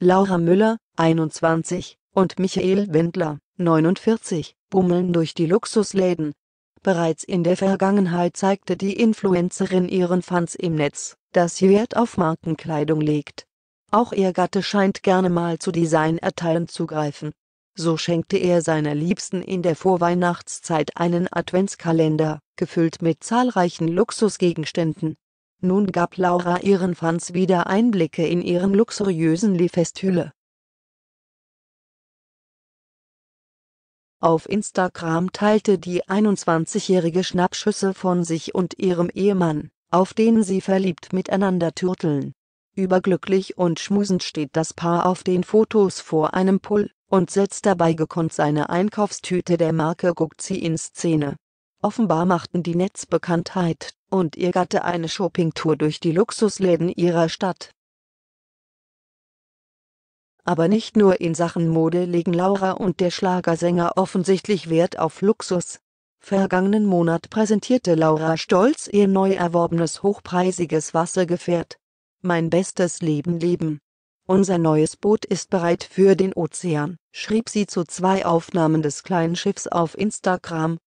Laura Müller, 21, und Michael Wendler, 49, bummeln durch die Luxusläden. Bereits in der Vergangenheit zeigte die Influencerin ihren Fans im Netz, dass sie Wert auf Markenkleidung legt. Auch ihr Gatte scheint gerne mal zu Designerteilen zu greifen. So schenkte er seiner Liebsten in der Vorweihnachtszeit einen Adventskalender, gefüllt mit zahlreichen Luxusgegenständen nun gab Laura ihren Fans wieder Einblicke in ihren luxuriösen Leafesthülle. Auf Instagram teilte die 21-Jährige Schnappschüsse von sich und ihrem Ehemann, auf denen sie verliebt miteinander turteln. Überglücklich und schmusend steht das Paar auf den Fotos vor einem Pull und setzt dabei gekonnt seine Einkaufstüte der Marke Gucci in Szene Offenbar machten die Netzbekanntheit und ihr Gatte eine Shoppingtour durch die Luxusläden ihrer Stadt. Aber nicht nur in Sachen Mode legen Laura und der Schlagersänger offensichtlich Wert auf Luxus. Vergangenen Monat präsentierte Laura stolz ihr neu erworbenes hochpreisiges Wassergefährt. Mein bestes Leben leben. Unser neues Boot ist bereit für den Ozean, schrieb sie zu zwei Aufnahmen des kleinen Schiffs auf Instagram.